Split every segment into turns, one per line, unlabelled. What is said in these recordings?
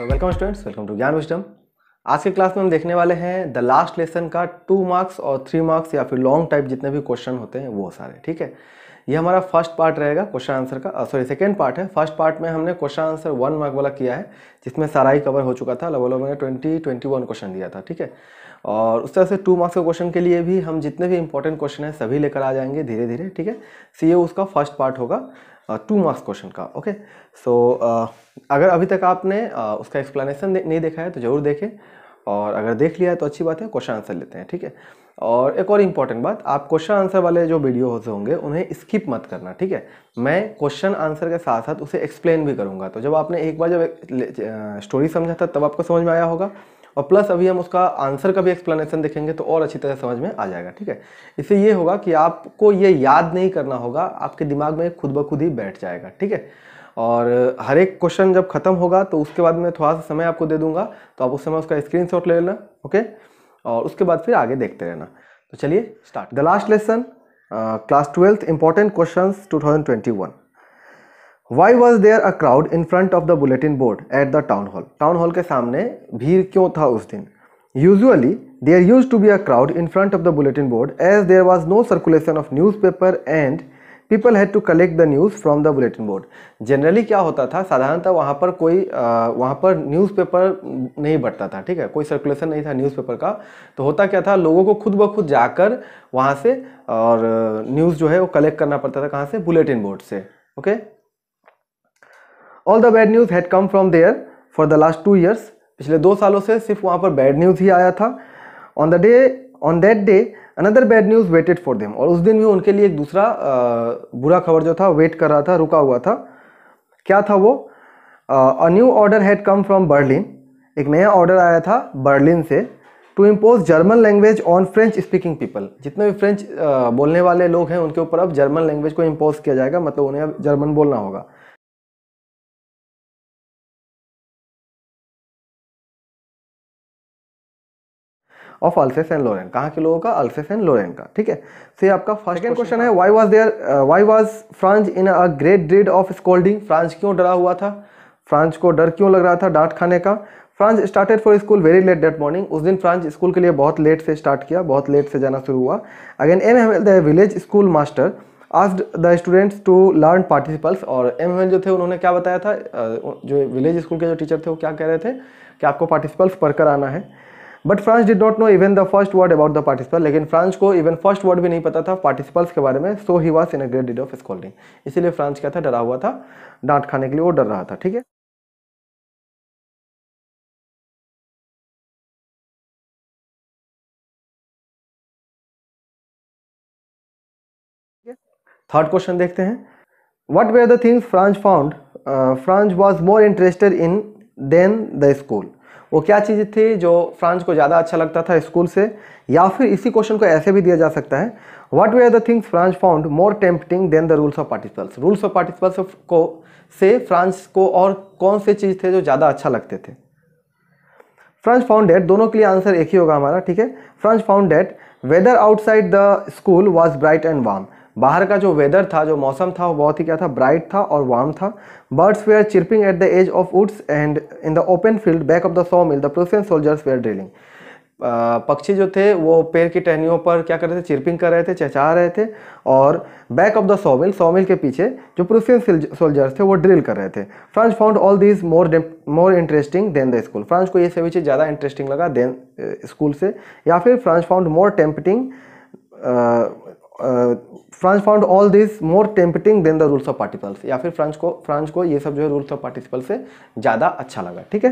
Welcome students welcome to ज्ञान विस्टम आज के क्लास में हम देखने वाले हैं द लास्ट लेसन का टू मार्क्स और थ्री मार्क्स या फिर लॉन्ग टाइप जितने भी क्वेश्चन होते हैं वो सारे ठीक है ये हमारा फर्स्ट पार्ट रहेगा क्वेश्चन आंसर का सॉरी सेकेंड पार्ट है फर्स्ट पार्ट में हमने क्वेश्चन आंसर वन मार्क वाला किया है जिसमें सारा ही कवर हो चुका था लगभग लोगों ने ट्वेंटी ट्वेंटी वन क्वेश्चन दिया था ठीक है और उस तरह से टू मार्क्स के क्वेश्चन के लिए भी हम जितने भी इंपॉर्टेंट क्वेश्चन हैं सभी लेकर आ जाएंगे धीरे धीरे ठीक है सी ये उसका फर्स्ट पार्ट होगा टू मार्क्स क्वेश्चन का ओके सो अगर अभी तक आपने उसका एक्सप्लेनेशन नहीं देखा है तो ज़रूर देखें और अगर देख लिया है तो अच्छी बात है क्वेश्चन आंसर लेते हैं ठीक है और एक और इम्पॉर्टेंट बात आप क्वेश्चन आंसर वाले जो वीडियो होते होंगे उन्हें स्किप मत करना ठीक है मैं क्वेश्चन आंसर के साथ साथ उसे एक्सप्लेन भी करूँगा तो जब आपने एक बार जब स्टोरी समझा था तब आपको समझ में आया होगा और प्लस अभी हम उसका आंसर का भी एक्सप्लेनेशन देखेंगे तो और अच्छी तरह समझ में आ जाएगा ठीक है इससे ये होगा कि आपको ये याद नहीं करना होगा आपके दिमाग में खुद ब खुद ही बैठ जाएगा ठीक है और हर एक क्वेश्चन जब खत्म होगा तो उसके बाद मैं थोड़ा सा समय आपको दे दूंगा तो आप उस समय उसका स्क्रीन ले लेना ओके और उसके बाद फिर आगे देखते रहना तो चलिए start the last lesson class twelfth important question two why was there a crowd in front of the bulletin board at the town hall town hall के सामने भीड़ क्यों था उस दिन usually there use to be a crowd in front of the bulletin board as there was no circulation of news paper and people had to collect the news from the bulletin board generally क्या होता था साधारणतः वहाँ पर कोई वहाँ पर newspaper नहीं बढ़ता था ठीक है कोई सर्कुलेशन नहीं था newspaper का तो होता क्या था लोगों को खुद ब खुद जाकर वहाँ से और न्यूज़ जो है वो कलेक्ट करना पड़ता था कहाँ से बुलेटिन बोर्ड से okay okay? All the bad news had come from there for the last two years पिछले दो सालों से सिर्फ वहाँ पर बैड न्यूज़ ही आया था on the day on that day another bad news waited for them और उस दिन भी उनके लिए एक दूसरा आ, बुरा खबर जो था वेट कर रहा था रुका हुआ था क्या था वो a new order had come from Berlin एक नया ऑर्डर आया था बर्लिन से to impose German language on French speaking people जितने भी फ्रेंच बोलने वाले लोग हैं उनके ऊपर अब जर्मन लैंग्वेज को इम्पोज किया जाएगा मतलब उन्हें अब जर्मन बोलना होगा ऑफ अल्सेस एंड लोरेन कहाँ के लोगों का अल्सेस एंड लोरेन का ठीक है तो ये आपका फर्स्ट क्वेश्चन है why was there why was Franz in a great dread of scolding Franz क्यों डरा हुआ था फ्रांस को डर क्यों लग रहा था डांट खाने का Franz started for school very late that morning उस दिन फ्रांस स्कूल के लिए बहुत लेट से स्टार्ट किया बहुत लेट से जाना शुरू हुआ again um um the village school master asked the students to learn participles और एम जो थे उन्होंने क्या बताया था uh, जो विलेज स्कूल के जो टीचर थे वो क्या कह रहे थे कि आपको पार्टिसिपल्स पढ़कर आना है but Franz did not know even the first word about the participle लेकिन फ्रांस को इवन फर्स्ट वर्ड भी नहीं पता था पार्टिसिपल्स के बारे में so he was in a great डिड ऑफ स्कॉलिंग इसीलिए फ्रांस क्या था डरा हुआ था डांट खाने के लिए वो डर रहा था ठीक है थर्ड क्वेश्चन देखते हैं what were the things Franz found Franz was more interested in than the school वो क्या चीज़ थी जो फ्रांस को ज़्यादा अच्छा लगता था स्कूल से या फिर इसी क्वेश्चन को ऐसे भी दिया जा सकता है what were the things Franz found more tempting than the rules of participles rules of participles को से फ्रांस को और कौन से चीज़ थे जो ज़्यादा अच्छा लगते थे फ्रांस फाउंडेड दोनों के लिए आंसर एक ही होगा हमारा ठीक है Franz founded weather outside the school was bright and warm बाहर का जो वेदर था जो मौसम था वो बहुत ही क्या था ब्राइट था और वार्म था birds were chirping at the edge of woods and in the open field back of the saw mill the Prussian soldiers were drilling पक्षी जो थे वो पेड़ की टहनियों पर क्या कर रहे थे चिरपिंग कर रहे थे चहचा रहे थे और back of the sawmill sawmill के पीछे जो प्रूसियन सोल्जर्स थे वो ड्रिल कर रहे थे Franz found all this more more interesting than the school Franz को ये सभी चीज़ ज़्यादा इंटरेस्टिंग लगा देन स्कूल से या फिर Franz found more tempting Franz found all this more tempting than the rules of particles या फिर फ्रांस को फ्रांस को ये सब जो है रूल्स ऑफ पार्टिसिपल से ज़्यादा अच्छा लगा ठीक है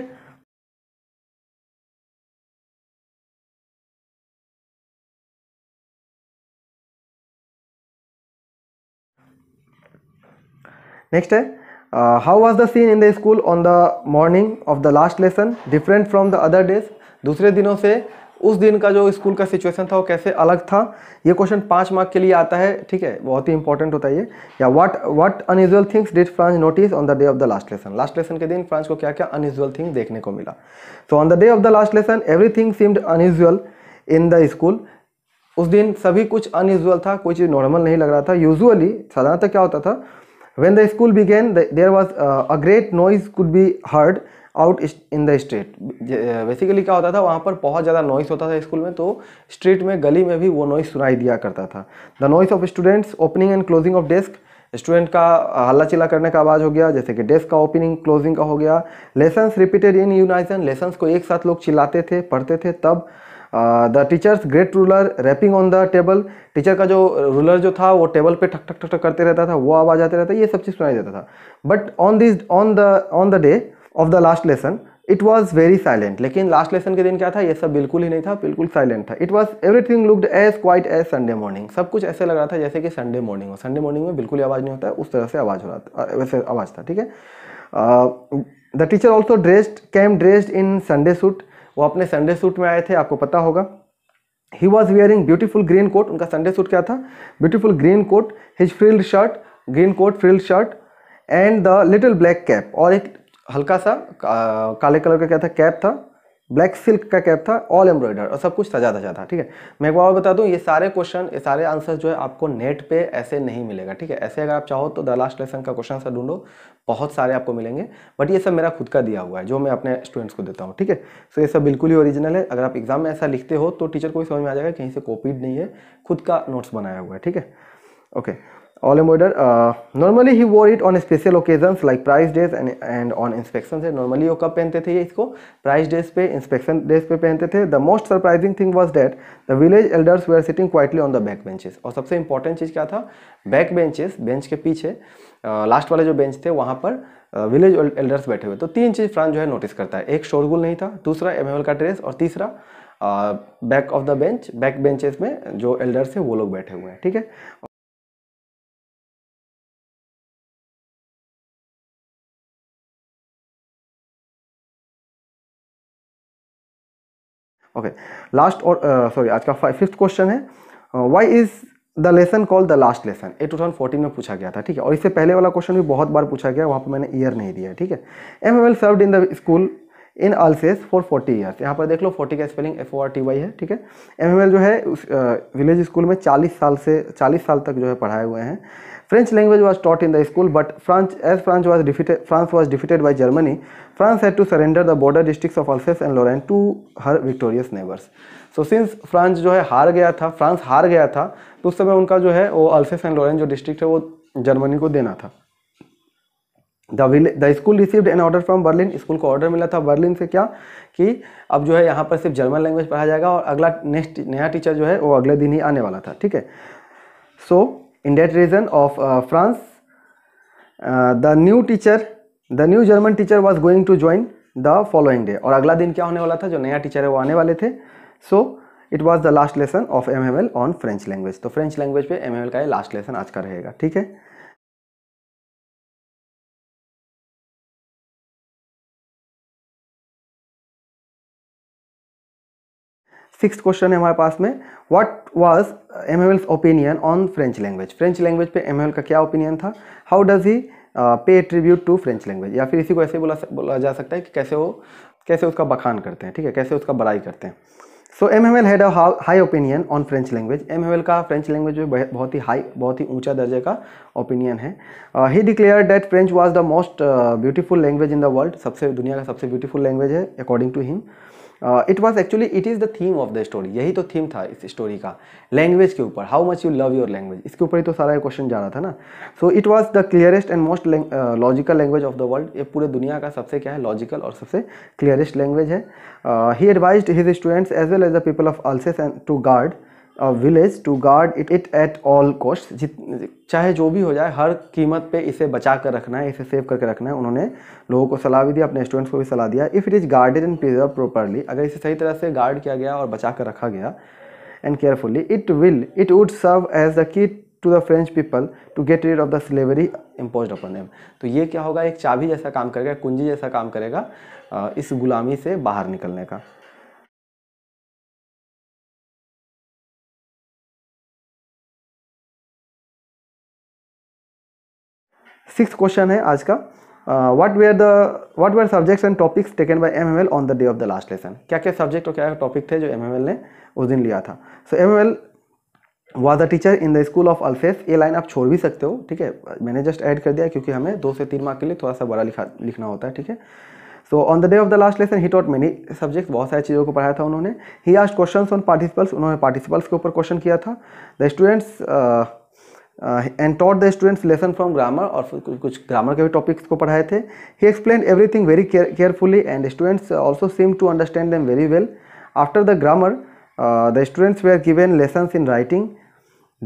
नेक्स्ट है how was the scene in the school on the morning of the last lesson different from the other days दूसरे दिनों से उस दिन का जो स्कूल का सिचुएशन था वो कैसे अलग था ये क्वेश्चन पाँच मार्क के लिए आता है ठीक है बहुत ही इंपॉर्टेंट होता है ये या what what unusual things did Franz notice on the day of the last lesson last lesson के दिन फ्रांस को क्या क्या अनयूजुअल थिंग देखने को मिला so on the day of the last lesson everything seemed unusual in the school उस दिन सभी कुछ अनयूजुअल था कोई चीज़ नॉर्मल नहीं लग रहा था यूजुअली साधारणतः क्या होता था when the school began there was a great noise could be heard out in the street basically क्या होता था वहाँ पर बहुत ज़्यादा नॉइस होता था स्कूल में तो स्ट्रीट में गली में भी वो नॉइस सुनाई दिया करता था the noise of students opening and closing of desk student का हल्ला चिल्ला करने का आवाज़ हो गया जैसे कि डेस्क का ओपनिंग क्लोजिंग का हो गया lessons repeated in unison lessons को एक साथ लोग चिल्लाते थे पढ़ते थे तब the teachers great ruler rapping on the table teacher का जो रूलर जो था वो टेबल पे ठक ठक ठक ठक करते रहता था वो आवाज़ आते रहता ये सब चीज़ सुनाई देता था but on this on the on the day of the last lesson it was very silent लेकिन लास्ट लेसन के दिन क्या था ये सब बिल्कुल ही नहीं था बिल्कुल साइलेंट था it was everything looked as quiet as Sunday morning सब कुछ ऐसे लग रहा था जैसे कि संडे मॉर्निंग हो संडे मॉर्निंग में बिल्कुल ही आवाज़ नहीं होता है उस तरह से आवाज़ हो रहा था वैसे आवाज़ था ठीक है the teacher also dressed came dressed in Sunday suit वो अपने संडे सूट में आए थे आपको पता होगा he was wearing beautiful green coat उनका संडे सूट क्या था beautiful green coat his frilled shirt green coat frilled shirt and the little black cap और एक हल्का सा का, काले कलर का क्या था कैप था ब्लैक सिल्क का कैप था ऑल एम्ब्रॉयडर और सब कुछ सजा धजा था ठीक है मैं एक बार और बता दूं ये सारे क्वेश्चन ये सारे आंसर जो है आपको नेट पे ऐसे नहीं मिलेगा ठीक है ऐसे अगर आप चाहो तो द लास्ट लेसन का क्वेश्चन आंसर ढूंढो बहुत सारे आपको मिलेंगे बट ये सब मेरा खुद का दिया हुआ है जो मैं अपने स्टूडेंट्स को देता हूँ ठीक है सो ये सब बिल्कुल ही ओरिजिनल है अगर आप एग्जाम में ऐसा लिखते हो तो टीचर को भी समझ में आ जाएगा कहीं से कॉपीड नहीं है खुद का नोट्स बनाया हुआ है ठीक है okay Olam order. Uh, normally he wore it on special occasions like price days and and on inspection से normally वो कब पहनते थे ये इसको price days पे inspection days पे पहनते थे The most surprising thing was that the village elders were sitting quietly on the back benches और सबसे important चीज़ क्या था back benches बेंच के पीछे लास्ट वाले जो बेंच थे वहाँ पर विलेज एल्डर्स बैठे हुए तो तीन चीज़ फ्रांस जो है नोटिस करता है एक शोरगुल नहीं था दूसरा एम का ड्रेस और तीसरा back of the bench back benches में जो एल्डर्स है वो लोग बैठे हुए हैं ठीक है ओके लास्ट और सॉरी आज का फिफ्थ क्वेश्चन है why is the lesson call the last lesson thousand fourteen में पूछा गया था ठीक है और इससे पहले वाला क्वेश्चन भी बहुत बार पूछा गया वहाँ पर मैंने ईयर नहीं दिया ठीक है M M L served in the school in Alsace for forty years यहाँ पर देख लो फोर्टी का spelling F O R T Y है ठीक है एम एम एल जो है उस विलेज uh, स्कूल में चालीस साल से चालीस साल तक जो है पढ़ाए हुए हैं French language was taught in the school but France, as France was, defeated, France was defeated by Germany, France had to surrender the border districts of Alsace and Lorraine to her victorious neighbors. So since France जो है हार गया था France हार गया था तो उस समय उनका जो है वो Alsace and Lorraine जो district है वो Germany को देना था the the school received an order from Berlin. School को order मिला था Berlin से क्या कि अब जो है यहाँ पर सिर्फ German language पढ़ा जाएगा और अगला next नया teacher जो है वो अगले दिन ही आने वाला था ठीक है so, in that region of uh, France. Uh, the new teacher, the new German teacher was going to join the following day. और अगला दिन क्या होने वाला था जो नया टीचर है वो आने वाले थे so it was the last lesson of M M L on French language तो फ्रेंच लैंग्वेज पे एम एम एल का ये लास्ट लेसन आज का रहेगा ठीक है सिक्स क्वेश्चन है हमारे पास में what was M opinion on French language French language पे एम का क्या ओपिनियन था हाउ डज ही पे ट्रिब्यूट टू फ्रेंच लैंग्वेज या फिर इसी को ऐसे बोला बोला जा सकता है कि कैसे वो कैसे उसका बखान करते हैं ठीक है कैसे उसका बड़ाई करते हैं so M M L had a high opinion on French language M M L का फ्रेंच लैंग्वेज में बहुत ही हाई बहुत ही ऊंचा दर्जे का ओपिनियन है he declared that French was the most beautiful language in the world सबसे दुनिया का सबसे ब्यूटीफुल लैंग्वेज है according to him it was actually it is the theme of the story यही तो थीम था इस स्टोरी का लैंग्वेज के ऊपर how much you love your language इसके ऊपर ही तो सारा क्वेश्चन जा रहा था ना so it was the clearest and most logical language of the world ये पूरे दुनिया का सबसे क्या है लॉजिकल और सबसे क्लियरेस्ट लैंग्वेज है he advised his students as well as the people of Alsace and to guard village to guard it it at all cost जित चाहे जो भी हो जाए हर कीमत पे इसे बचा कर रखना है इसे सेव करके रखना है उन्होंने लोगों को सलाह भी दिया अपने स्टूडेंट्स को भी सलाह दिया if it is guarded and preserve properly अगर इसे सही तरह से गार्ड किया गया और बचा कर रखा गया and carefully it will it would serve as the key to the French people to get rid of the slavery impose upon M तो ये क्या होगा एक चाबी जैसा काम करेगा कुंजी जैसा काम करेगा इस गुलामी से बाहर निकलने का सिक्स क्वेश्चन है आज का what were the what were subjects and topics taken by MML on the day of the last lesson क्या क्या सब्जेक्ट और क्या टॉपिक थे जो एमएमएल ने उस दिन लिया था so M M L was a teacher in the school of Alsace ये लाइन आप छोड़ भी सकते हो ठीक है मैंने जस्ट ऐड कर दिया क्योंकि हमें दो से तीन मार्क के लिए थोड़ा सा बड़ा लिखा लिखना होता है ठीक है so on the day of the last lesson he taught many subject बहुत सारी चीज़ों को पढ़ाया था उन्होंने ही आज क्वेश्चन ऑन पार्टिसिपल्स उन्होंने पार्टिसिपल्स के ऊपर क्वेश्चन किया था the students and taught the students lesson from grammar और कुछ ग्रामर के भी टॉपिक्स को पढ़ाए थे he explain everything very carefully and students also seem to understand them very well after the grammar the students they are given lesson in writing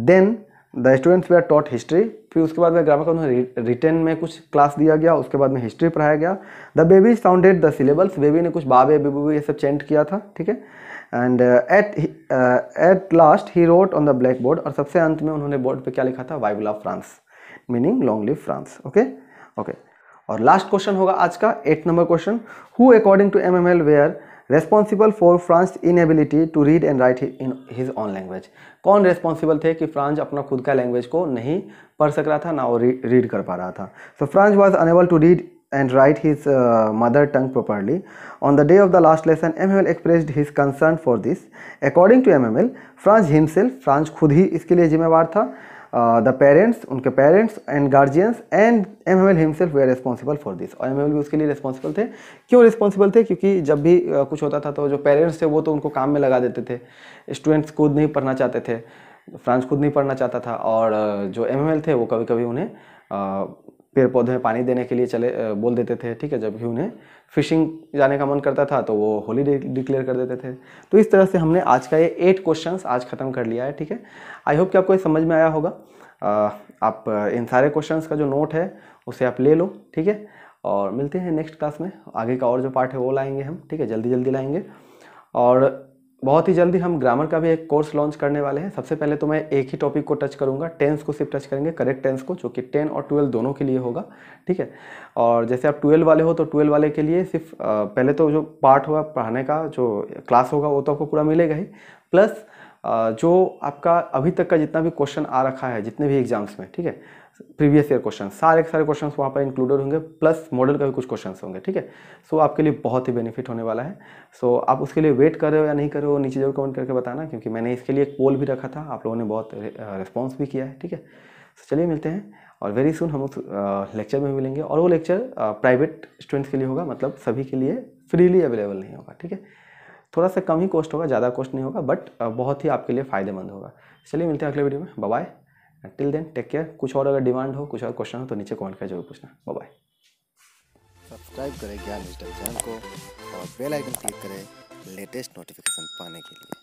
then the students they are taught history फिर उसके बाद में grammar का उन्हें return में कुछ class दिया गया उसके बाद में हिस्ट्री पढ़ाया गया the baby sounded the syllabus baby ने कुछ बाबे बेबू ये सब चेंट किया था ठीक है and at at last he wrote on the black board और सबसे अंत में उन्होंने बोर्ड पे क्या लिखा था वाइबल of France meaning long live France okay okay और लास्ट क्वेश्चन होगा आज का eight number question who according to M M L were responsible for France inability to read and write in his own language कौन responsible थे कि France अपना खुद का लैंग्वेज को नहीं पढ़ सक रहा था ना वो रीड कर पा रहा था so France was unable to read and write his uh, mother tongue properly. On the day of the last lesson, MML expressed his concern for this. According to MML, Franz himself, Franz खुद ही इसके लिए जिम्मेवार था the uh, parents उनके parents and guardians and M M L himself they are responsible for this और M M L भी उसके लिए रिस्पॉन्सिबल थे क्यों रिस्पॉन्सिबल थे क्योंकि जब भी uh, कुछ होता था तो जो पेरेंट्स थे वो तो उनको काम में लगा देते थे स्टूडेंट्स खुद नहीं पढ़ना चाहते थे फ्रांस खुद नहीं पढ़ना चाहता था और uh, जो एम थे वो कभी कभी उन्हें uh, पेड़ पौधे में पानी देने के लिए चले बोल देते थे ठीक है जब भी उन्हें फिशिंग जाने का मन करता था तो वो होली डिक्लेयर कर देते थे तो इस तरह से हमने आज का ये एट क्वेश्चन आज ख़त्म कर लिया है ठीक है आई होप कि आपको ये समझ में आया होगा आप इन सारे क्वेश्चंस का जो नोट है उसे आप ले लो ठीक है और मिलते हैं नेक्स्ट क्लास में आगे का और जो पार्ट है वो लाएंगे हम ठीक है जल्दी जल्दी लाएंगे और बहुत ही जल्दी हम ग्रामर का भी एक कोर्स लॉन्च करने वाले हैं सबसे पहले तो मैं एक ही टॉपिक को टच करूंगा टेंस को सिर्फ टच करेंगे करेक्ट टेंस को जो कि टेन और ट्वेल्व दोनों के लिए होगा ठीक है और जैसे आप ट्वेल्व वाले हो तो ट्वेल्व वाले के लिए सिर्फ पहले तो जो पार्ट होगा पढ़ाने का जो क्लास होगा वो तो आपको पूरा मिलेगा ही प्लस जो आपका अभी तक का जितना भी क्वेश्चन आ रखा है जितने भी एग्जाम्स में ठीक है प्रीवियस ईयर क्वेश्चन सारे सारे क्वेश्चन वहाँ पर इंक्लूडेड होंगे प्लस मॉडल का भी कुछ क्वेश्चन होंगे ठीक है सो आपके लिए बहुत ही बेनिफिट होने वाला है सो so, आप उसके लिए वेट कर रहे हो या नहीं कर रहे हो नीचे जरूर कमेंट करके बताना क्योंकि मैंने इसके लिए एक पोल भी रखा था आप लोगों ने बहुत रिस्पॉन्स भी किया है ठीक है सो so, चलिए मिलते हैं और वेरी सुन हम उस लेक्चर में मिलेंगे और वो लेक्चर प्राइवेट स्टूडेंट्स के लिए होगा मतलब सभी के लिए फ्रीली अवेलेबल नहीं होगा ठीक है थोड़ा सा कम ही कॉस्ट होगा ज़्यादा कॉस्ट नहीं होगा बट बहुत ही आपके लिए फ़ायदेमंद होगा चलिए मिलते हैं अगले वीडियो में bye till then take care कुछ और अगर डिमांड हो कुछ और क्वेश्चन हो तो नीचे कमेंट कर जरूर पूछना बाय बाय सब्सक्राइब करें ज्ञान डिजिटल चैनल को और बेल आइकन क्लिक करें लेटेस्ट नोटिफिकेशन पाने के लिए